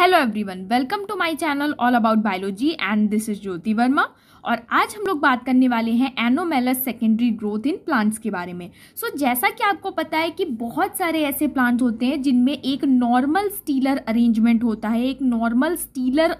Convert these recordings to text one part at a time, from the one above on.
Hello everyone welcome to my channel all about biology and this is Jyoti Verma और आज हम लोग बात करने वाले हैं anomalous secondary growth in plants के बारे में सो so, जैसा कि आपको पता है कि बहुत सारे ऐसे प्लांट होते हैं जिनमें एक नॉर्मल स्टीलर अरेंजमेंट होता है एक नॉर्मल स्टीलर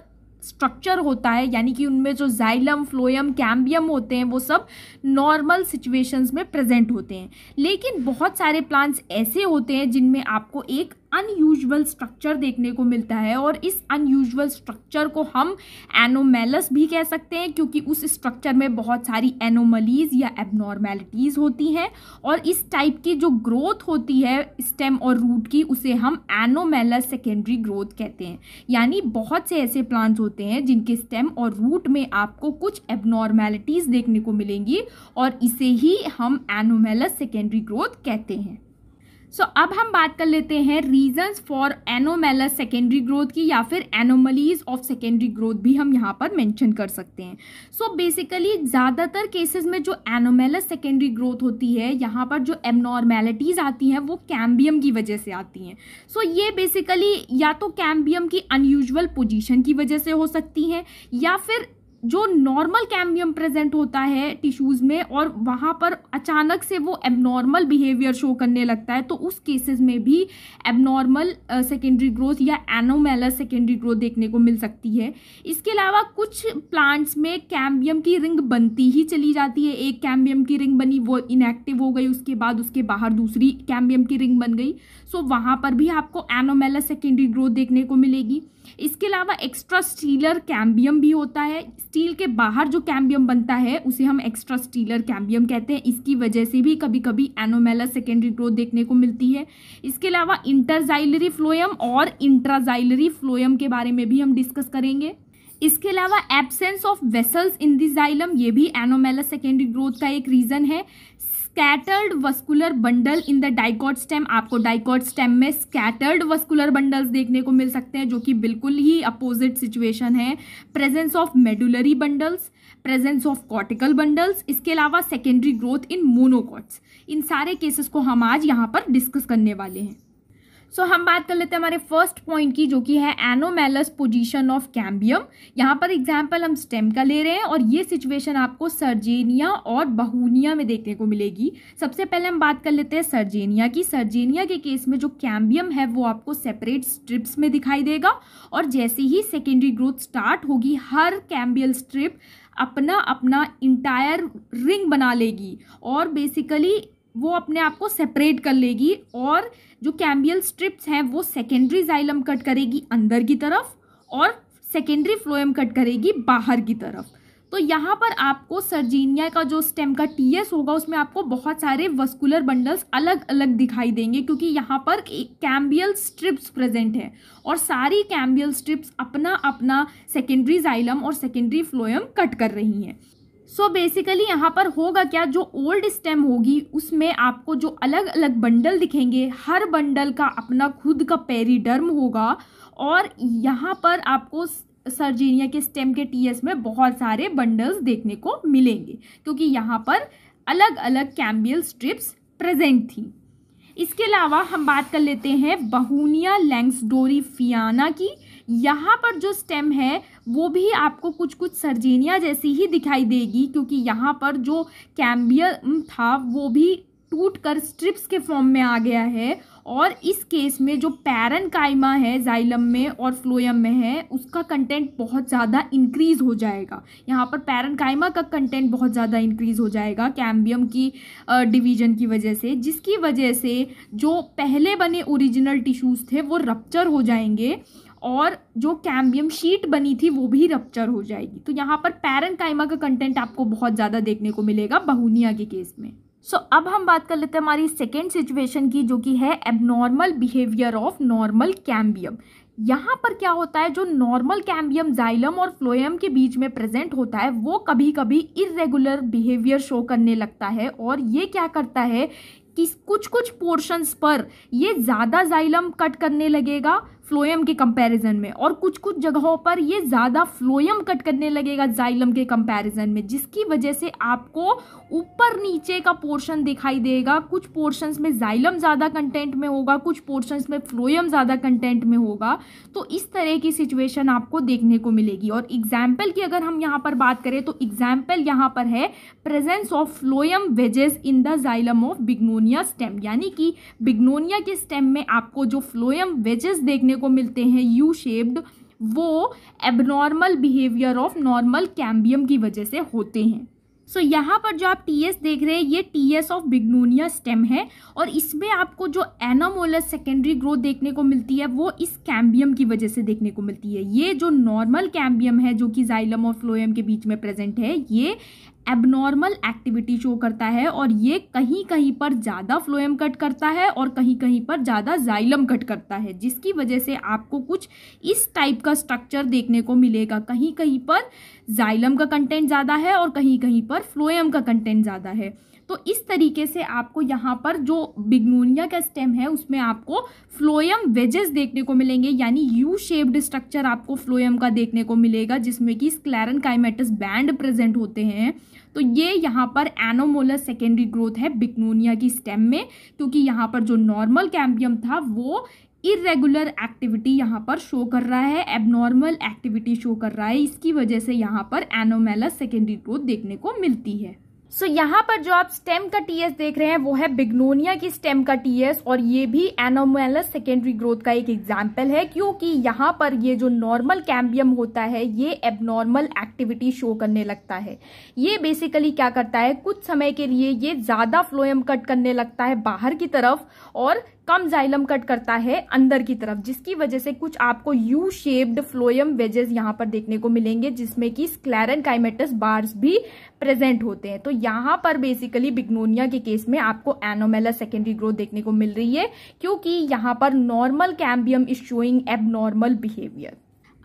स्ट्रक्चर होता है यानी कि उनमें जो जाइलम फ्लोयम कैम्बियम होते हैं वो सब नॉर्मल सिचुएशंस में प्रेजेंट होते हैं लेकिन बहुत सारे प्लांट्स ऐसे होते हैं जिनमें आपको एक अनयूजल स्ट्रक्चर देखने को मिलता है और इस अनयूजल स्ट्रक्चर को हम एनोमेलस भी कह सकते हैं क्योंकि उस स्ट्रक्चर में बहुत सारी एनोमलीज या एबनॉर्मेलिटीज़ होती हैं और इस टाइप की जो ग्रोथ होती है स्टेम और रूट की उसे हम एनोमेलस सेकेंडरी ग्रोथ कहते हैं यानी बहुत से ऐसे प्लांट्स होते हैं जिनके स्टेम और रूट में आपको कुछ एबनॉर्मेलिटीज़ देखने को मिलेंगी और इसे ही हम एनोमेलस सेकेंडरी ग्रोथ कहते हैं सो so, अब हम बात कर लेते हैं reasons for anomalous secondary growth की या फिर एनोमलीज ऑफ सेकेंडरी ग्रोथ भी हम यहाँ पर मेंशन कर सकते हैं सो so, बेसिकली ज़्यादातर केसेस में जो एनोमेलस सेकेंडरी ग्रोथ होती है यहाँ पर जो एबनॉर्मेलिटीज़ आती हैं वो कैम्बियम की वजह से आती हैं सो so, ये बेसिकली या तो कैम्बियम की अनयूजल पोजिशन की वजह से हो सकती हैं या फिर जो नॉर्मल कैम्बियम प्रेजेंट होता है टिश्यूज़ में और वहाँ पर अचानक से वो एबनॉर्मल बिहेवियर शो करने लगता है तो उस केसेस में भी एबनॉर्मल सेकेंडरी ग्रोथ या एनोमेलस सेकेंडरी ग्रोथ देखने को मिल सकती है इसके अलावा कुछ प्लांट्स में कैम्बियम की रिंग बनती ही चली जाती है एक कैम्बियम की रिंग बनी वो इनएक्टिव हो गई उसके बाद उसके बाहर दूसरी कैम्बियम की रिंग बन गई सो so, वहाँ पर भी आपको एनोमेलस सेकेंडरी ग्रोथ देखने को मिलेगी इसके अलावा एक्स्ट्रा स्टीलर कैम्बियम भी होता है स्टील के बाहर जो कैम्बियम बनता है उसे हम एक्स्ट्रा स्टीलर कैम्बियम कहते हैं इसकी वजह से भी कभी कभी एनोमेला सेकेंडरी ग्रोथ देखने को मिलती है इसके अलावा इंटरजाइलरी फ्लोयम और इंट्राजाइलरी फ्लोयम के बारे में भी हम डिस्कस करेंगे इसके अलावा absence of vessels in the ये भी एनोमेला सेकेंडरी ग्रोथ का एक रीज़न है scattered vascular bundle in the dicot stem आपको डाइकॉट स्टेम में स्कैटर्ड वस्कुलर बंडल्स देखने को मिल सकते हैं जो कि बिल्कुल ही अपोजिट सिचुएशन है presence of medullary bundles presence of cortical bundles इसके अलावा सेकेंडरी ग्रोथ इन मोनोकॉट्स इन सारे केसेस को हम आज यहाँ पर डिस्कस करने वाले हैं सो so, हम बात कर लेते हैं हमारे फर्स्ट पॉइंट की जो कि है एनोमेलस पोजीशन ऑफ कैम्बियम यहाँ पर एग्जाम्पल हम स्टेम का ले रहे हैं और ये सिचुएशन आपको सर्जेनिया और बहूनिया में देखने को मिलेगी सबसे पहले हम बात कर लेते हैं सर्जेनिया की सर्जेनिया के केस में जो कैम्बियम है वो आपको सेपरेट स्ट्रिप्स में दिखाई देगा और जैसे ही सेकेंडरी ग्रोथ स्टार्ट होगी हर कैम्बियल स्ट्रिप अपना अपना इंटायर रिंग बना लेगी और बेसिकली वो अपने आप को सेपरेट कर लेगी और जो कैम्बियल स्ट्रिप्स हैं वो सेकेंडरी जाइलम कट करेगी अंदर की तरफ और सेकेंडरी फ्लोएम कट करेगी बाहर की तरफ तो यहाँ पर आपको सर्जीनिया का जो स्टेम का टीएस होगा उसमें आपको बहुत सारे वस्कुलर बंडल्स अलग अलग दिखाई देंगे क्योंकि यहाँ पर एक कैम्बियल स्ट्रिप्स प्रेजेंट है और सारी कैम्बियल स्ट्रिप्स अपना अपना सेकेंडरी जाइलम और सेकेंडरी फ्लोएम कट कर रही हैं सो बेसिकली यहाँ पर होगा क्या जो ओल्ड स्टेम होगी उसमें आपको जो अलग अलग बंडल दिखेंगे हर बंडल का अपना खुद का पेरीडर्म होगा और यहाँ पर आपको सर्जीनिया के स्टेम के टीएस में बहुत सारे बंडल्स देखने को मिलेंगे क्योंकि यहाँ पर अलग अलग कैम्बियल स्ट्रिप्स प्रेजेंट थी इसके अलावा हम बात कर लेते हैं बहूनिया लैंग्सडोरी फियाना की यहाँ पर जो स्टेम है वो भी आपको कुछ कुछ सर्जेनिया जैसी ही दिखाई देगी क्योंकि यहाँ पर जो कैम्बियम था वो भी टूट कर स्ट्रिप्स के फॉर्म में आ गया है और इस केस में जो पैरन कायमा है जाइलम में और फ्लोयम में है उसका कंटेंट बहुत ज़्यादा इंक्रीज़ हो जाएगा यहाँ पर पैरन कायमा का कंटेंट बहुत ज़्यादा इंक्रीज़ हो जाएगा कैम्बियम की डिवीजन की वजह से जिसकी वजह से जो पहले बने ओरिजिनल टिश्यूज़ थे वो रप्चर हो जाएंगे और जो कैम्बियम शीट बनी थी वो भी रप्चर हो जाएगी तो यहाँ पर पैरन का कंटेंट आपको बहुत ज़्यादा देखने को मिलेगा बहुनिया के केस में सो so, अब हम बात कर लेते हैं हमारी सेकेंड सिचुएशन की जो कि है abnormal behaviour of normal cambium यहाँ पर क्या होता है जो नॉर्मल कैम्बियम जाइलम और फ्लोएम के बीच में प्रेजेंट होता है वो कभी कभी इरेगुलर बिहेवियर शो करने लगता है और ये क्या करता है कि कुछ कुछ पोर्शंस पर ये ज़्यादा जाइलम कट करने लगेगा फ्लोएम के कंपैरिजन में और कुछ कुछ जगहों पर ये ज़्यादा फ्लोएम कट करने लगेगा जाइलम के कंपैरिजन में जिसकी वजह से आपको ऊपर नीचे का पोर्शन दिखाई देगा कुछ पोर्शंस में जाइलम ज़्यादा कंटेंट में होगा कुछ पोर्शंस में फ्लोएम ज़्यादा कंटेंट में होगा तो इस तरह की सिचुएशन आपको देखने को मिलेगी और एग्जाम्पल की अगर हम यहाँ पर बात करें तो एग्जाम्पल यहाँ पर है presence of phloem wedges in the xylem of Bignonia stem यानी कि बिग्नोनिया के स्टेम में आपको जो फ्लोएम वेजेस देखने को मिलते हैं यू शेप्ड वो abnormal behaviour of normal cambium की वजह से होते हैं सो so, यहाँ पर जो आप टी एस देख रहे हैं ये T S of Bignonia stem है और इसमें आपको जो एनामोलस सेकेंडरी ग्रोथ देखने को मिलती है वो इस कैम्बियम की वजह से देखने को मिलती है ये जो नॉर्मल कैम्बियम है जो कि जाइलम और फ्लोएम के बीच में प्रेजेंट है ये एबनॉर्मल एक्टिविटी शो करता है और ये कहीं कहीं पर ज़्यादा फ्लोएम कट करता है और कहीं कहीं पर ज़्यादा जाइलम कट करता है जिसकी वजह से आपको कुछ इस टाइप का स्ट्रक्चर देखने को मिलेगा कहीं कहीं पर जाइलम का कंटेंट ज़्यादा है और कहीं कहीं पर फ्लोएम का कंटेंट ज़्यादा है तो इस तरीके से आपको यहाँ पर जो बिग्नोनिया का स्टेम है उसमें आपको फ्लोएम वेजेस देखने को मिलेंगे यानी यू शेप्ड स्ट्रक्चर आपको फ्लोएम का देखने को मिलेगा जिसमें कि स्क्लैरन काइमेटस बैंड प्रेजेंट होते हैं तो ये यहाँ पर एनोमोलस सेकेंडरी ग्रोथ है बिकनोनिया की स्टेम में क्योंकि यहाँ पर जो नॉर्मल कैम्बियम था वो इरेगुलर एक्टिविटी यहाँ पर शो कर रहा है एबनॉर्मल एक्टिविटी शो कर रहा है इसकी वजह से यहाँ पर एनोमेलस सेकेंडरी ग्रोथ देखने को मिलती है सो so, यहाँ पर जो आप स्टेम का टीएस देख रहे हैं वो है बिग्नोनिया की स्टेम का टीएस और ये भी एनोमेलस सेकेंडरी ग्रोथ का एक एग्जाम्पल है क्योंकि यहाँ पर ये जो नॉर्मल कैम्बियम होता है ये एबनॉर्मल एक्टिविटी शो करने लगता है ये बेसिकली क्या करता है कुछ समय के लिए ये ज़्यादा फ्लोएम कट करने लगता है बाहर की तरफ और कम जाइलम कट करता है अंदर की तरफ जिसकी वजह से कुछ आपको यू शेप्ड फ्लोयम वेजेस यहाँ पर देखने को मिलेंगे जिसमें कि स्क्लैरन काइमेटस बार्स भी प्रेजेंट होते हैं तो यहाँ पर बेसिकली बिग्नोनिया के केस में आपको एनोमेला सेकेंडरी ग्रोथ देखने को मिल रही है क्योंकि यहाँ पर normal cambium is showing abnormal behaviour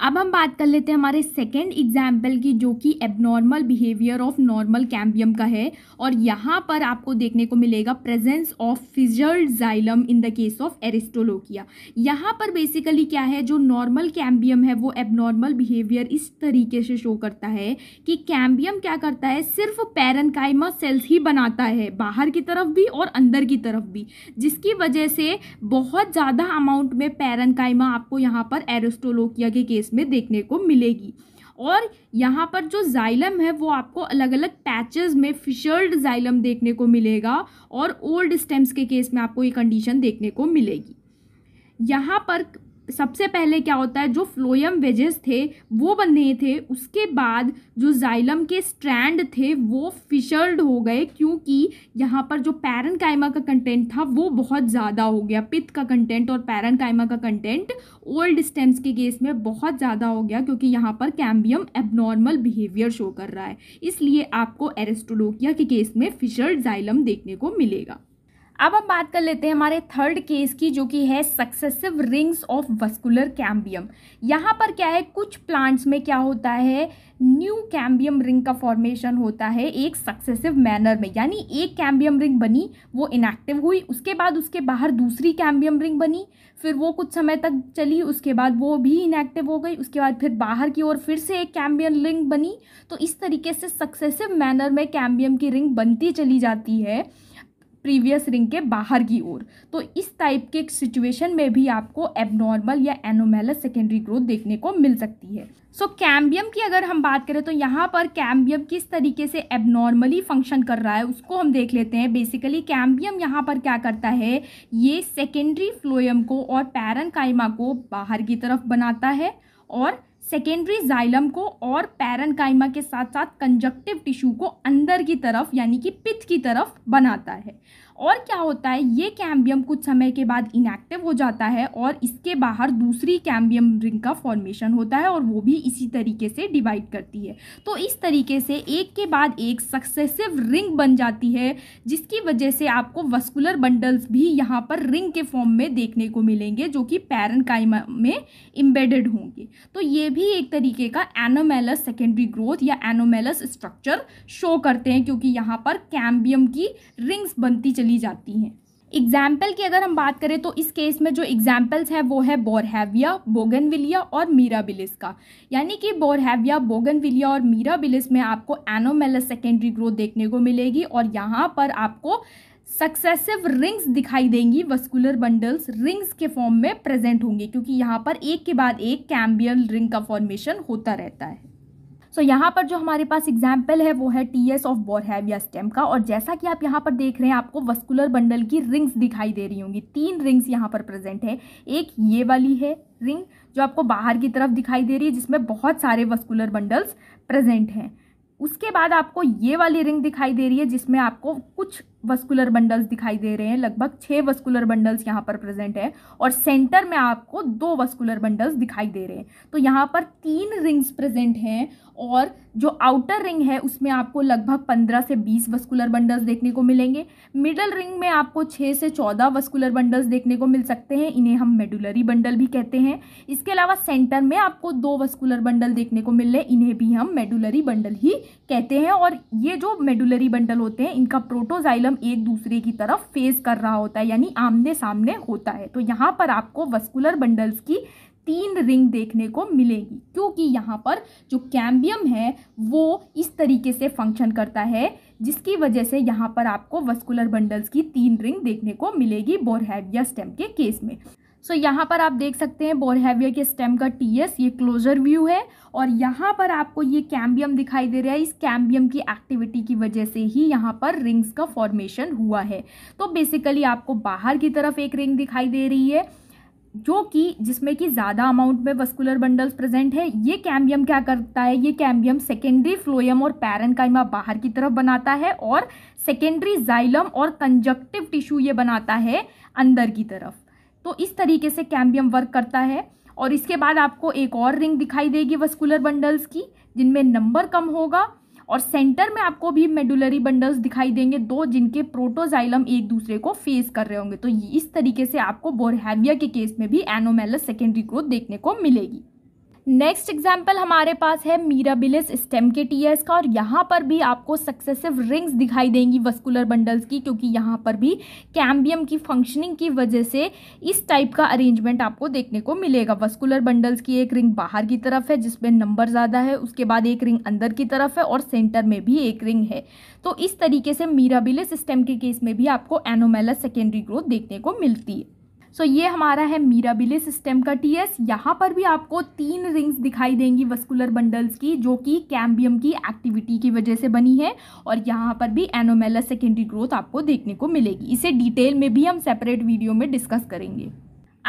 अब हम बात कर लेते हैं हमारे सेकेंड एग्जाम्पल की जो कि abnormal behaviour of normal cambium का है और यहाँ पर आपको देखने को मिलेगा presence of fissured xylem in the case of Aristolochia यहाँ पर बेसिकली क्या है जो नॉर्मल कैम्बियम है वो एबनॉर्मल बिहेवियर इस तरीके से शो करता है कि कैम्बियम क्या करता है सिर्फ पैरनकाइमा सेल्स ही बनाता है बाहर की तरफ भी और अंदर की तरफ भी जिसकी वजह से बहुत ज़्यादा अमाउंट में पैरनकाइमा आपको यहाँ पर एरिस्टोलोकिया के केस स्पेस में देखने को मिलेगी और यहाँ पर जो जाइलम है वो आपको अलग अलग पैचेस में फिशर्ड जाइलम देखने को मिलेगा और ओल्ड स्टेम्स के केस में आपको ये कंडीशन देखने को मिलेगी यहाँ पर सबसे पहले क्या होता है जो फ्लोयम वेजेस थे वो बने थे उसके बाद जो जाइलम के स्ट्रैंड थे वो फिशर्ड हो गए क्योंकि यहाँ पर जो पैरन कायमा का कंटेंट था वो बहुत ज़्यादा हो गया पित्त का कंटेंट और पैरन कायमा का कंटेंट ओल्ड स्टेम्स के केस में बहुत ज़्यादा हो गया क्योंकि यहाँ पर कैम्बियम एबनॉर्मल बिहेवियर शो कर रहा है इसलिए आपको एरेस्टोलोकिया के केस में फिशर्ड जाइलम देखने को मिलेगा अब हम बात कर लेते हैं हमारे थर्ड केस की जो कि है successive rings of vascular cambium यहाँ पर क्या है कुछ प्लांट्स में क्या होता है न्यू कैम्बियम रिंग का फॉर्मेशन होता है एक सक्सेसिव मैनर में यानी एक कैम्बियम रिंग बनी वो इनएक्टिव हुई उसके बाद उसके बाहर दूसरी कैम्बियम रिंग बनी फिर वो कुछ समय तक चली उसके बाद वो भी इनएक्टिव हो गई उसके बाद फिर बाहर की ओर फिर से एक कैम्बियम रिंग बनी तो इस तरीके से सक्सेसिव मैनर में कैम्बियम की रिंग बनती चली जाती है प्रीवियस रिंग के बाहर की ओर तो इस टाइप के सिचुएशन में भी आपको एबनॉर्मल या एनोमेलस सेकेंडरी ग्रोथ देखने को मिल सकती है सो so, कैम्बियम की अगर हम बात करें तो यहाँ पर कैम्बियम किस तरीके से एबनॉर्मली फंक्शन कर रहा है उसको हम देख लेते हैं बेसिकली कैम्बियम यहाँ पर क्या करता है ये सेकेंडरी फ्लोयम को और पैरन को बाहर की तरफ बनाता है और सेकेंडरी जाइलम को और पैरनकाइमा के साथ साथ कंजक्टिव टिश्यू को अंदर की तरफ यानी कि पित्त की तरफ बनाता है और क्या होता है ये कैम्बियम कुछ समय के बाद इनएक्टिव हो जाता है और इसके बाहर दूसरी कैम्बियम रिंग का फॉर्मेशन होता है और वो भी इसी तरीके से डिवाइड करती है तो इस तरीके से एक के बाद एक सक्सेसिव रिंग बन जाती है जिसकी वजह से आपको वस्कुलर बंडल्स भी यहाँ पर रिंग के फॉर्म में देखने को मिलेंगे जो कि पैरन में इम्बेडेड होंगे तो ये भी एक तरीके का एनोमेलस सेकेंडरी ग्रोथ या एनोमेलस स्ट्रक्चर शो करते हैं क्योंकि यहाँ पर कैम्बियम की रिंग्स बनती चली जाती हैं एग्जाम्पल की अगर हम बात करें तो इस केस में जो एग्जाम्पल्स हैं वो है बोरहैविया बोगनविलिया और मीराबिलिस का यानी कि बोरहैविया बोगनविलिया और मीराबिलिस में आपको एनोमेलस सेकेंडरी ग्रोथ देखने को मिलेगी और यहाँ पर आपको सक्सेसिव रिंग्स दिखाई देंगी वस्कुलर बंडल्स रिंग्स के फॉर्म में प्रेजेंट होंगे क्योंकि यहाँ पर एक के बाद एक कैम्बियल रिंग का फॉर्मेशन होता रहता है सो so, यहाँ पर जो हमारे पास एग्जाम्पल है वो है T S of Boerhavia stem का और जैसा कि आप यहाँ पर देख रहे हैं आपको वस्कुलर बंडल की रिंग्स दिखाई दे रही होंगी तीन रिंग्स यहाँ पर प्रेजेंट है एक ये वाली है रिंग जो आपको बाहर की तरफ दिखाई दे रही है जिसमें बहुत सारे वस्कुलर बंडल्स प्रेजेंट हैं उसके बाद आपको ये वाली रिंग दिखाई दे रही है जिसमें आपको कुछ वस्कुलर बंडल्स दिखाई दे रहे हैं लगभग छः वस्कुलर बंडल्स यहाँ पर प्रेजेंट है और सेंटर में आपको दो वस्कुलर बंडल्स दिखाई दे रहे हैं तो यहाँ पर तीन रिंग्स प्रेजेंट हैं और जो आउटर रिंग है उसमें आपको लगभग 15 से 20 वस्कुलर बंडल्स देखने को मिलेंगे मिडल रिंग में आपको 6 से 14 वस्कुलर बंडल्स देखने को मिल सकते हैं इन्हें हम मेडुलरी बंडल भी कहते हैं इसके अलावा सेंटर में आपको दो वस्कुलर बंडल देखने को मिल रहे इन्हें भी हम मेडुलरी बंडल ही कहते हैं और ये जो मेडुलरी बंडल होते हैं इनका प्रोटोजाइलम एक दूसरे की तरफ फेस कर रहा होता है यानी आमने सामने होता है तो यहाँ पर आपको वस्कुलर बंडल्स की तीन रिंग देखने को मिलेगी क्योंकि यहाँ पर जो कैम्बियम है वो इस तरीके से फंक्शन करता है जिसकी वजह से यहाँ पर आपको वस्कुलर बंडल्स की तीन रिंग देखने को मिलेगी बोरहेविया स्टेम के केस में सो so, यहाँ पर आप देख सकते हैं बोरहेविया के स्टेम का टी एस ये क्लोजर व्यू है और यहाँ पर आपको ये कैम्बियम दिखाई दे रहा है इस कैम्बियम की एक्टिविटी की वजह से ही यहाँ पर रिंग्स का फॉर्मेशन हुआ है तो बेसिकली आपको बाहर की तरफ एक रिंग दिखाई दे रही है जो कि जिसमें कि ज़्यादा अमाउंट में वस्कुलर बंडल्स प्रेजेंट है ये कैम्बियम क्या करता है ये कैम्बियम सेकेंडरी फ्लोयम और पैरनकाइमा बाहर की तरफ बनाता है और सेकेंडरी जाइलम और कंजक्टिव टिश्यू ये बनाता है अंदर की तरफ तो इस तरीके से कैम्बियम वर्क करता है और इसके बाद आपको एक और रिंग दिखाई देगी वस्कुलर बंडल्स की जिनमें नंबर कम होगा और सेंटर में आपको भी मेडुलरी बंडल्स दिखाई देंगे दो जिनके प्रोटोजाइलम एक दूसरे को फेस कर रहे होंगे तो इस तरीके से आपको बोरहैविया के केस में भी एनोमेलस सेकेंडरी ग्रोथ देखने को मिलेगी नेक्स्ट एग्जाम्पल हमारे पास है मीराबिलिस स्टेम के टीएस का और यहाँ पर भी आपको सक्सेसिव रिंग्स दिखाई देंगी वस्कुलर बंडल्स की क्योंकि यहाँ पर भी कैम्बियम की फंक्शनिंग की वजह से इस टाइप का अरेंजमेंट आपको देखने को मिलेगा वस्कुलर बंडल्स की एक रिंग बाहर की तरफ है जिसमें नंबर ज़्यादा है उसके बाद एक रिंग अंदर की तरफ है और सेंटर में भी एक रिंग है तो इस तरीके से मीराबिलिस स्टेम के केस में भी आपको एनोमेलस सेकेंडरी ग्रोथ देखने को मिलती है सो so, ये हमारा है मीराबिले सिस्टम का टीएस यहाँ पर भी आपको तीन रिंग्स दिखाई देंगी वस्कुलर बंडल्स की जो कि कैम्बियम की एक्टिविटी की वजह से बनी है और यहाँ पर भी एनोमेला सेकेंडरी ग्रोथ आपको देखने को मिलेगी इसे डिटेल में भी हम सेपरेट वीडियो में डिस्कस करेंगे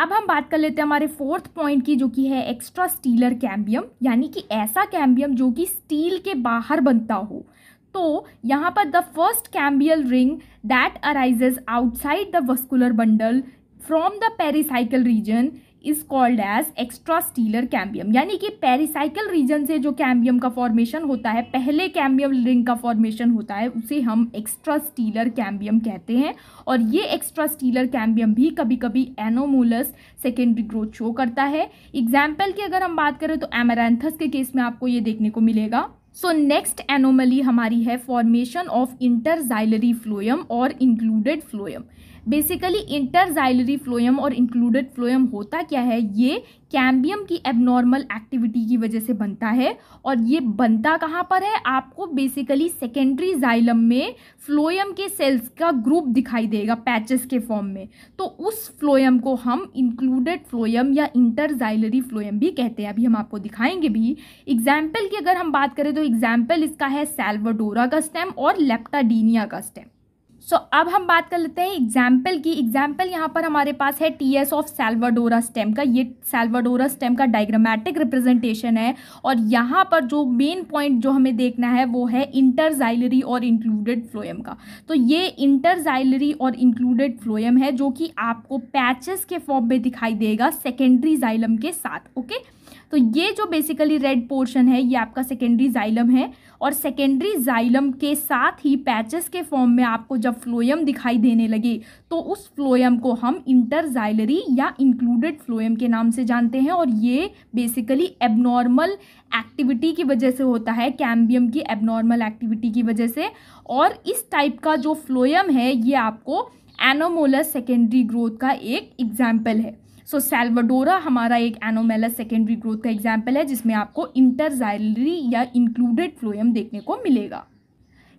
अब हम बात कर लेते हैं हमारे फोर्थ पॉइंट की जो कि है एक्स्ट्रा स्टीलर कैम्बियम यानी कि ऐसा कैम्बियम जो कि स्टील के बाहर बनता हो तो यहाँ पर the first cambial ring that arises outside the vascular bundle from the pericycle region is called as extra stelar cambium यानी कि पेरिसाइकल रीजन से जो कैम्बियम का फॉर्मेशन होता है पहले कैम्बियम रिंग का फॉर्मेशन होता है उसे हम एक्स्ट्रा स्टीलर कैम्बियम कहते हैं और ये एक्स्ट्रा स्टीलर कैम्बियम भी कभी कभी एनोमोलस सेकेंडरी ग्रोथ शो करता है एग्जाम्पल की अगर हम बात करें तो एमरेंथस के केस में आपको ये देखने को मिलेगा सो नेक्स्ट एनोमली हमारी है फॉर्मेशन ऑफ इंटरजाइलरी फ्लोयम और included phloem basically interxylary phloem और इंक्लूडेड फ्लोएम होता क्या है ये कैम्बियम की एबनॉर्मल एक्टिविटी की वजह से बनता है और ये बनता कहाँ पर है आपको बेसिकली सेकेंडरी जाइलम में फ्लोयम के सेल्स का ग्रुप दिखाई देगा पैचेस के फॉर्म में तो उस फ्लोएम को हम इंक्लूडेड फ्लोयम या इंटरजाइलरी फ्लोएम भी कहते हैं अभी हम आपको दिखाएंगे भी एग्जाम्पल की अगर हम बात करें तो एग्जाम्पल इसका है सेल्वाडोरा का स्टेम और लेप्टाडीनिया का स्टेम सो so, अब हम बात कर लेते हैं एग्जाम्पल की एग्जाम्पल यहाँ पर हमारे पास है T S of Salvadora stem का ये सेल्वाडोरा स्टेम का डायग्रामेटिक रिप्रेजेंटेशन है और यहाँ पर जो मेन पॉइंट जो हमें देखना है वो है इंटरजाइलरी और इंक्लूडेड फ्लोएम का तो ये इंटरजाइलरी और इंक्लूडेड फ्लोएम है जो कि आपको पैचेस के फॉर्म में दिखाई देगा सेकेंडरी जाइलम के साथ ओके okay? तो ये जो बेसिकली रेड पोर्शन है ये आपका सेकेंडरी जाइलम है और सेकेंडरी जाइलम के साथ ही पैचेस के फॉर्म में आपको जब फ्लोयम दिखाई देने लगे तो उस फ्लोएम को हम इंटरजाइलरी या इंक्लूडेड फ्लोएम के नाम से जानते हैं और ये बेसिकली एबनॉर्मल एक्टिविटी की वजह से होता है कैम्बियम की एबनॉर्मल एक्टिविटी की वजह से और इस टाइप का जो फ्लोयम है ये आपको एनोमोलस सेकेंडरी ग्रोथ का एक एग्जाम्पल है सो सेल्वाडोरा हमारा एक एनोमेलस सेकेंडरी ग्रोथ का एग्जाम्पल है जिसमें आपको इंटरजाइलरी या इंक्लूडेड फ्लोएम देखने को मिलेगा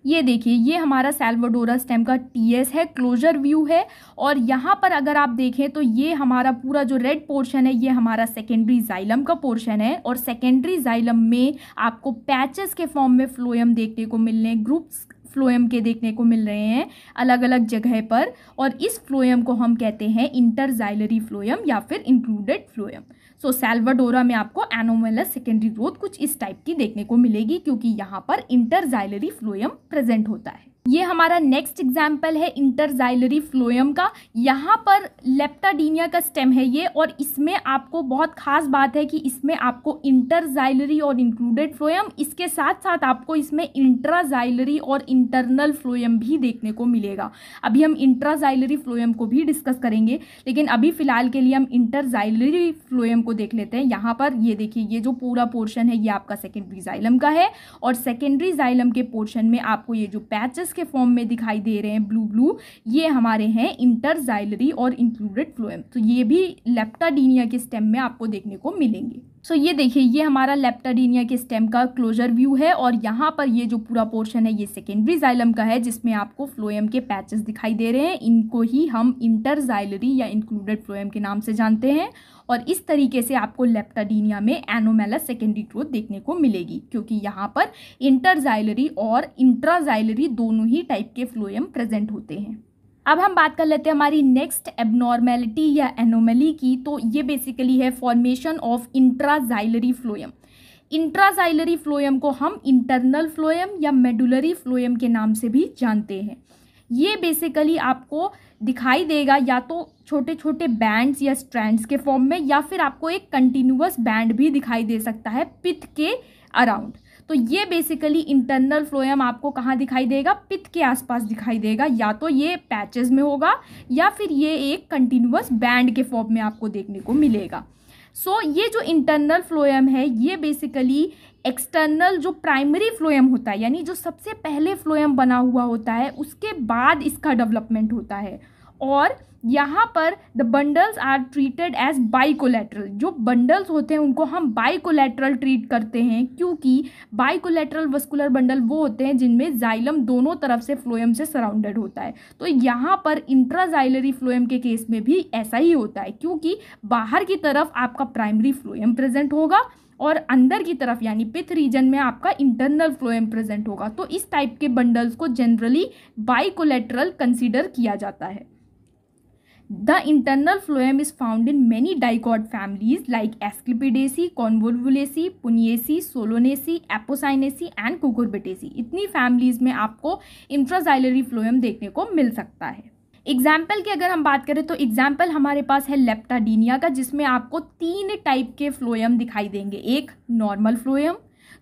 ये देखिए ये हमारा सेल्वाडोरा स्टेम का टीएस है क्लोजर व्यू है और यहाँ पर अगर आप देखें तो ये हमारा पूरा जो रेड पोर्शन है ये हमारा सेकेंडरी जाइलम का पोर्शन है और सेकेंडरी जाइलम में आपको पैचेस के फॉर्म में फ्लोएम देखने को मिलने ग्रुप्स फ्लोएम के देखने को मिल रहे हैं अलग अलग जगह पर और इस फ्लोएम को हम कहते हैं इंटरजाइलरी फ्लोएम या फिर इंक्लूडेड फ्लोएम सो सेल्वाडोरा में आपको एनोमेलस सेकेंडरी ग्रोथ कुछ इस टाइप की देखने को मिलेगी क्योंकि यहाँ पर इंटरजाइलरी फ्लोएम प्रेजेंट होता है ये हमारा नेक्स्ट एग्जाम्पल है इंटरजाइलरी फ्लोयम का यहाँ पर लेप्टाडीनिया का स्टेम है ये और इसमें आपको बहुत खास बात है कि इसमें आपको इंटरजाइलरी और इंक्लूडेड फ्लोयम इसके साथ साथ आपको इसमें इंट्राजाइलरी और इंटरनल फ्लोयम भी देखने को मिलेगा अभी हम इंट्राजाइलरी फ्लोयम को भी डिस्कस करेंगे लेकिन अभी फ़िलहाल के लिए हम इंटरजाइलरी फ्लोयम को देख लेते हैं यहाँ पर ये देखिए ये जो पूरा पोर्शन है ये आपका सेकेंडरी जाइलम का है और सेकेंडरी जाइलम के पोर्शन में आपको ये जो पैचेस के फॉर्म में दिखाई दे रहे हैं ब्लू ब्लू ये हमारे हैं इंटरजाइलरी और इंक्लूडेड फ्लोएम तो ये भी लेप्टाडीनिया के स्टेम में आपको देखने को मिलेंगे सो so, ये देखिए ये हमारा लेप्टाडीनिया के स्टेम का क्लोजर व्यू है और यहाँ पर ये जो पूरा पोर्शन है ये सेकेंडरी जाइलम का है जिसमें आपको फ्लोएम के पैचेस दिखाई दे रहे हैं इनको ही हम इंटरजाइलरी या इंक्लूडेड फ्लोएम के नाम से जानते हैं और इस तरीके से आपको लेप्टाडीनिया में एनोमेला सेकेंडरी ग्रोथ देखने को मिलेगी क्योंकि यहाँ पर इंटरजाइलरी और इंट्राजाइलरी दोनों ही टाइप के फ्लोएम प्रेजेंट होते हैं अब हम बात कर लेते हैं हमारी नेक्स्ट एबनॉर्मेलिटी या एनोमली की तो ये बेसिकली है formation of intraxylary phloem intraxylary phloem को हम इंटरनल फ्लोएम या मेडुलरी फ्लोएम के नाम से भी जानते हैं ये बेसिकली आपको दिखाई देगा या तो छोटे छोटे बैंड्स या स्ट्रैंड्स के फॉर्म में या फिर आपको एक कंटिन्यूस बैंड भी दिखाई दे सकता है पित्त के अराउंड तो ये बेसिकली इंटरनल फ्लोएम आपको कहाँ दिखाई देगा पित्त के आसपास दिखाई देगा या तो ये पैचेस में होगा या फिर ये एक कंटिन्यूस बैंड के फॉर्म में आपको देखने को मिलेगा सो so, ये जो इंटरनल फ्लोएम है ये बेसिकली एक्सटर्नल जो प्राइमरी फ्लोएम होता है यानी जो सबसे पहले फ्लोएम बना हुआ होता है उसके बाद इसका डेवलपमेंट होता है और यहाँ पर the bundles are treated as bicollateral जो बंडल्स होते हैं उनको हम बाइकोलेट्रल ट्रीट करते हैं क्योंकि बाइकोलेट्रल वस्कुलर बंडल वो होते हैं जिनमें जाइलम दोनों तरफ से फ्लोएम से सराउंडेड होता है तो यहाँ पर इंट्राजाइलरी फ्लोएम के केस में भी ऐसा ही होता है क्योंकि बाहर की तरफ आपका प्राइमरी फ्लोएम प्रेजेंट होगा और अंदर की तरफ यानी पिथ रीजन में आपका इंटरनल फ्लोएम प्रेजेंट होगा तो इस टाइप के बंडल्स को जनरली बाइकोलेट्रल कंसीडर किया जाता है the internal phloem is found in many dicot families like Asclepiadaceae Convolvulaceae Punicaceae Solanaceae Apocynaceae and Cucurbitaceae इतनी फैमिलीज में आपको इंट्राजाइलरी फ्लोएम देखने को मिल सकता है एग्जाम्पल की अगर हम बात करें तो एग्जाम्पल हमारे पास है लेप्टाडीनिया का जिसमें आपको तीन टाइप के फ्लोएम दिखाई देंगे एक नॉर्मल फ्लोएम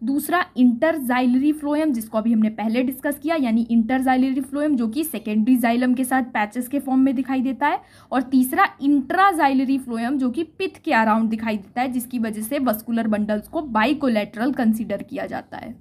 दूसरा इंटरजाइलरी फ्लोएम जिसको अभी हमने पहले डिस्कस किया यानी इंटरजाइलरी फ्लोएम जो कि सेकेंडरी जाइलम के साथ पैचेस के फॉर्म में दिखाई देता है और तीसरा इंट्राजाइलरी फ्लोएम जो कि पिथ के अराउंड दिखाई देता है जिसकी वजह से वस्कुलर बंडल्स को बाइकोलेट्रल कंसिडर किया जाता है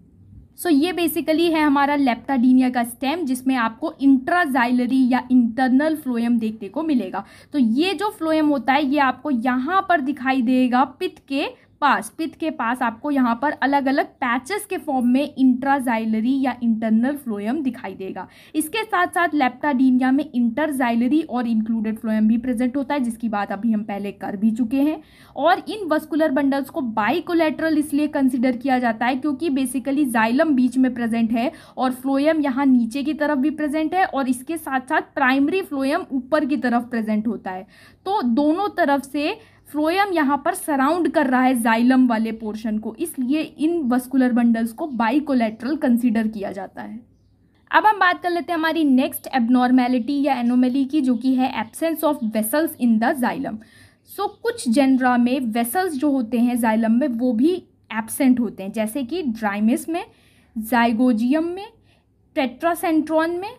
सो so, ये बेसिकली है हमारा लेप्टाडीनिया का स्टेम जिसमें आपको इंट्राजाइलरी या इंटरनल फ्लोएम देखने को मिलेगा तो ये जो फ्लोएम होता है ये आपको यहाँ पर दिखाई देगा पित्त के पास पित्त के पास आपको यहाँ पर अलग अलग पैचेस के फॉर्म में इंट्राजाइलरी या इंटरनल फ्लोएम दिखाई देगा इसके साथ साथ लेप्टाडीनिया में इंटरजाइलरी और इंक्लूडेड फ्लोएम भी प्रेजेंट होता है जिसकी बात अभी हम पहले कर भी चुके हैं और इन वस्कुलर बंडल्स को बाइकोलेट्रल इसलिए कंसिडर किया जाता है क्योंकि बेसिकली जाइलम बीच में प्रेजेंट है और फ्लोएम यहाँ नीचे की तरफ भी प्रेजेंट है और इसके साथ साथ प्राइमरी फ्लोएम ऊपर की तरफ प्रेजेंट होता है तो दोनों तरफ से फ्लोएम यहाँ पर सराउंड कर रहा है जाइलम वाले पोर्शन को इसलिए इन वस्कुलर बंडल्स को बाइकोलेट्रल कंसीडर किया जाता है अब हम बात कर लेते हैं हमारी नेक्स्ट एबनॉर्मेलिटी या एनोमेली की जो कि है absence of vessels in the xylem so कुछ जेनरा में वेसल्स जो होते हैं जाइलम में वो भी एबसेंट होते हैं जैसे कि ड्राइमिस में जाइगोजियम में टेट्रासेंट्रॉन में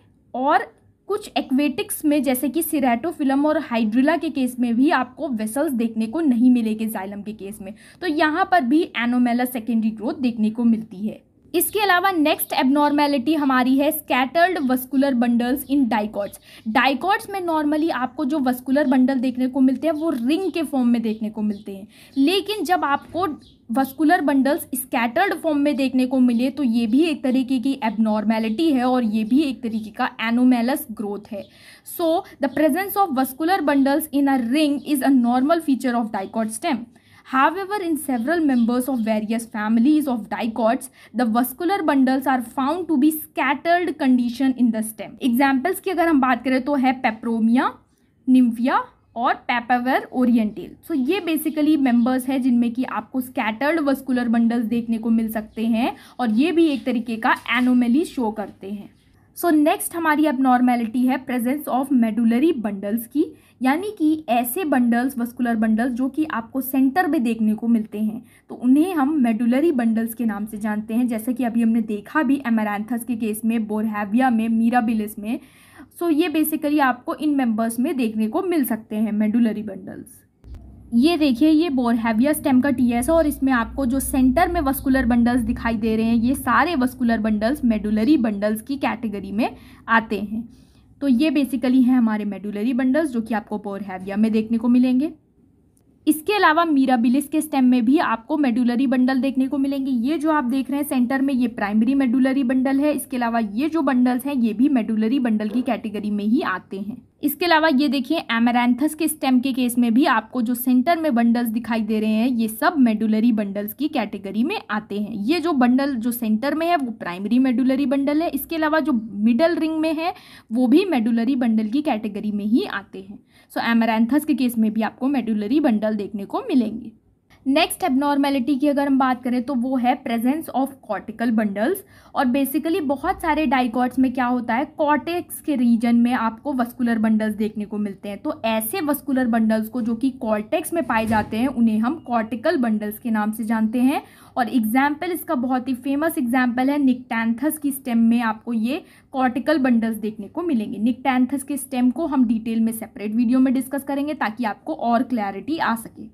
और कुछ एक्वेटिक्स में जैसे कि सिरेटोफिलम और हाइड्रिला के केस में भी आपको वेसल्स देखने को नहीं मिलेंगे जाइलम के केस में तो यहाँ पर भी एनोमेला सेकेंडरी ग्रोथ देखने को मिलती है इसके अलावा नेक्स्ट एबनॉर्मेलिटी हमारी है scattered vascular bundles in dicots dicots में नॉर्मली आपको जो वस्कुलर बंडल देखने को मिलते हैं वो रिंग के फॉर्म में देखने को मिलते हैं लेकिन जब आपको वस्कुलर बंडल्स स्कैटर्ड फॉर्म में देखने को मिले तो ये भी एक तरीके की एबनॉर्मेलिटी है और ये भी एक तरीके का एनोमेलस ग्रोथ है so the presence of vascular bundles in a ring is a normal feature of dicot stem However, in several members of various families of dicots, the vascular bundles are found to be scattered condition in the stem. Examples की अगर हम बात करें तो है पेप्रोमिया Nymphaea और पेपावर oriented सो ये basically members है जिनमें कि आपको स्कैटर्ड वस्कुलर बंडल्स देखने को मिल सकते हैं और ये भी एक तरीके का एनोमेली शो करते हैं सो so, नेक्स्ट हमारी अपनॉर्मेलिटी है प्रेजेंस ऑफ मेडुलरी बंडल्स की यानी कि ऐसे बंडल्स वस्कुलर बंडल्स जो कि आपको सेंटर में देखने को मिलते हैं तो उन्हें हम मेडुलरी बंडल्स के नाम से जानते हैं जैसे कि अभी हमने देखा भी एमरानथस के केस में बोरहैविया में मीराबिलिस में सो ये बेसिकली आपको इन मेंबर्स में देखने को मिल सकते हैं मेडुलरी बंडल्स ये देखिए ये बोरहेविया स्टेम का टी एस है और इसमें आपको जो सेंटर में वस्कुलर बंडल्स दिखाई दे रहे हैं ये सारे वस्कुलर बंडल्स मेडुलरी बंडल्स की कैटेगरी में आते हैं तो ये बेसिकली हैं हमारे मेडुलरी बंडल्स जो कि आपको बोरहेविया में देखने को मिलेंगे इसके अलावा मीराबिलिस के स्टेम में भी आपको मेडुलरी बंडल देखने को मिलेंगे ये जो आप देख रहे हैं सेंटर में ये प्राइमरी मेडुलरी बंडल है इसके अलावा ये जो बंडल्स हैं ये भी मेडुलरी बंडल की कैटेगरी में ही आते हैं इसके अलावा ये देखिए एमरेंथस के स्टेम के केस में भी आपको जो सेंटर में बंडल्स दिखाई दे रहे हैं ये सब मेडुलरी बंडल्स की कैटेगरी में आते हैं ये जो बंडल जो सेंटर में है वो प्राइमरी मेडुलरी बंडल है इसके अलावा जो मिडल रिंग में है वो भी मेडुलरी बंडल की कैटेगरी में ही आते हैं सो एमरेंथस के केस में भी आपको मेडुलरी बंडल देखने को मिलेंगे नेक्स्ट एबनॉर्मेलिटी की अगर हम बात करें तो वो है प्रेजेंस ऑफ कॉर्टिकल बंडल्स और बेसिकली बहुत सारे डाइकॉट्स में क्या होता है कॉर्टेक्स के रीजन में आपको वस्कुलर बंडल्स देखने को मिलते हैं तो ऐसे वस्कुलर बंडल्स को जो कि कॉर्टेक्स में पाए जाते हैं उन्हें हम कॉर्टिकल बंडल्स के नाम से जानते हैं और एग्जाम्पल इसका बहुत ही फेमस एग्जाम्पल है निकटैंथस की स्टेम में आपको ये कॉर्टिकल बंडल्स देखने को मिलेंगे निकटैंथस के स्टेम को हम डिटेल में सेपरेट वीडियो में डिस्कस करेंगे ताकि आपको और क्लैरिटी आ सके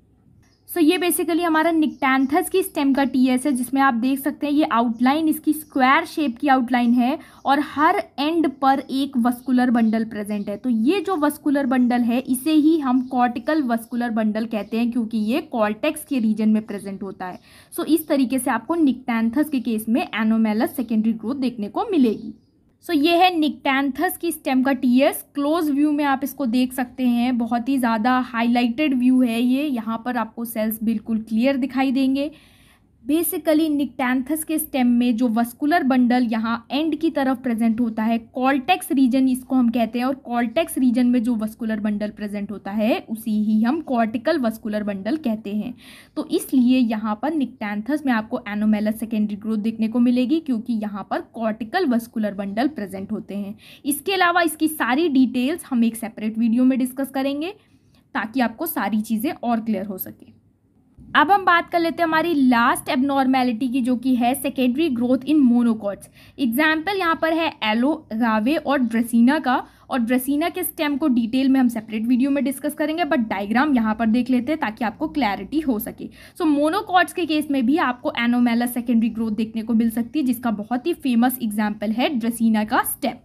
सो so, ये बेसिकली हमारा निकटैंथस की स्टेम का टी एस है जिसमें आप देख सकते हैं ये आउटलाइन इसकी स्क्वायर शेप की आउटलाइन है और हर एंड पर एक वस्कुलर बंडल प्रेजेंट है तो ये जो वस्कुलर बंडल है इसे ही हम कॉर्टिकल वस्कुलर बंडल कहते हैं क्योंकि ये कॉर्टेक्स के रीजन में प्रेजेंट होता है सो so, इस तरीके से आपको निकटैंथस के केस में एनोमेलस सेकेंडरी ग्रोथ देखने को मिलेगी सो ये है निकटैंथस की स्टेम का टीएस क्लोज व्यू में आप इसको देख सकते हैं बहुत ही ज़्यादा हाईलाइटेड व्यू है ये यहाँ पर आपको सेल्स बिल्कुल क्लियर दिखाई देंगे बेसिकली निकटैंथस के स्टेम में जो वस्कुलर बंडल यहाँ एंड की तरफ प्रेजेंट होता है कॉल्टेक्स रीजन इसको हम कहते हैं और कॉल्टेक्स रीजन में जो वस्कुलर बंडल प्रेजेंट होता है उसी ही हम कॉर्टिकल वस्कुलर बंडल कहते हैं तो इसलिए यहाँ पर निकटैंथस में आपको एनोमेलस सेकेंडरी ग्रोथ देखने को मिलेगी क्योंकि यहाँ पर कॉर्टिकल वस्कुलर बंडल प्रेजेंट होते हैं इसके अलावा इसकी सारी डिटेल्स हम एक सेपरेट वीडियो में डिस्कस करेंगे ताकि आपको सारी चीज़ें और क्लियर हो सके अब हम बात कर लेते हैं हमारी लास्ट एबनॉर्मेलिटी की जो कि है secondary growth in monocots example यहाँ पर है एलो रावे और ड्रेसिना का और ड्रेसिना के स्टेम को डिटेल में हम सेपरेट वीडियो में डिस्कस करेंगे बट डायग्राम यहाँ पर देख लेते हैं ताकि आपको क्लैरिटी हो सके सो so, मोनोकॉट्स के केस में भी आपको एनोमेला सेकेंडरी ग्रोथ देखने को मिल सकती है जिसका बहुत ही फेमस एग्जाम्पल है ड्रेसिना का स्टेम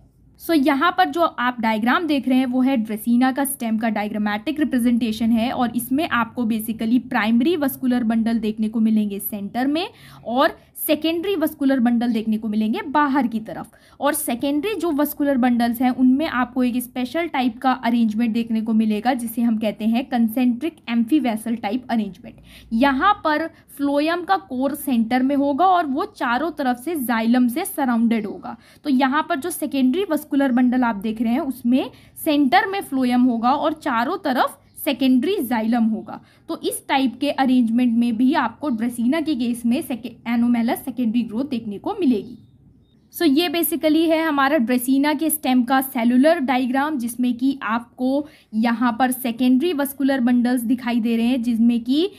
सो so, यहाँ पर जो आप डायग्राम देख रहे हैं वो है ड्रेसिना का स्टेम का डायग्रामेटिक रिप्रेजेंटेशन है और इसमें आपको बेसिकली प्राइमरी वस्कुलर बंडल देखने को मिलेंगे सेंटर में और सेकेंडरी वस्कुलर बंडल देखने को मिलेंगे बाहर की तरफ और सेकेंडरी जो वस्कुलर बंडल्स हैं उनमें आपको एक स्पेशल टाइप का अरेंजमेंट देखने को मिलेगा जिसे हम कहते हैं कंसेंट्रिक एम्फीवेसल टाइप अरेंजमेंट यहाँ पर फ्लोयम का कोर सेंटर में होगा और वो चारों तरफ से जाइलम से सराउंडेड होगा तो यहाँ पर जो सेकेंडरी मस्कुलर बंडल आप देख रहे हैं उसमें सेंटर में फ्लोयम होगा और चारों तरफ सेकेंडरी जाइलम होगा तो इस टाइप के अरेंजमेंट में भी आपको ड्रेसिना के केस में एनोमेलस सेकेंडरी ग्रोथ देखने को मिलेगी सो so, ये बेसिकली है हमारा ड्रेसिना के स्टेम का सेलुलर डायग्राम जिसमें कि आपको यहाँ पर सेकेंडरी वस्कुलर बंडल्स दिखाई दे रहे हैं जिसमें कि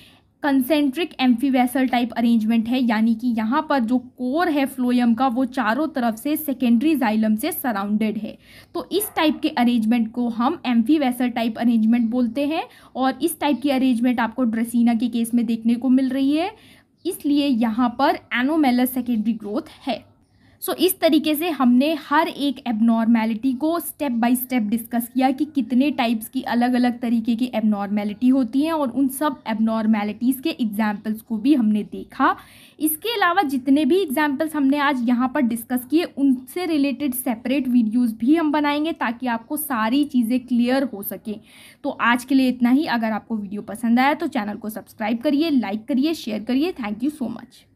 कंसेंट्रिक एम्फीवेसल टाइप अरेंजमेंट है यानी कि यहाँ पर जो कोर है फ्लोयम का वो चारों तरफ से सेकेंडरी जाइलम से सराउंडेड है तो इस टाइप के अरेंजमेंट को हम एम्फीवेसल टाइप अरेंजमेंट बोलते हैं और इस टाइप की अरेंजमेंट आपको ड्रेसिना के केस में देखने को मिल रही है इसलिए यहाँ पर एनोमेलस सेकेंडरी ग्रोथ है सो so, इस तरीके से हमने हर एक एबनॉर्मेलिटी को स्टेप बाय स्टेप डिस्कस किया कि कितने टाइप्स की अलग अलग तरीके की एबनॉर्मेलिटी होती हैं और उन सब एबनॉर्मेलिटीज़ के एग्जांपल्स को भी हमने देखा इसके अलावा जितने भी एग्जाम्पल्स हमने आज यहाँ पर डिस्कस किए उनसे रिलेटेड सेपरेट वीडियोज़ भी हम बनाएंगे ताकि आपको सारी चीज़ें क्लियर हो सकें तो आज के लिए इतना ही अगर आपको वीडियो पसंद आया तो चैनल को सब्सक्राइब करिए लाइक करिए शेयर करिए थैंक यू सो मच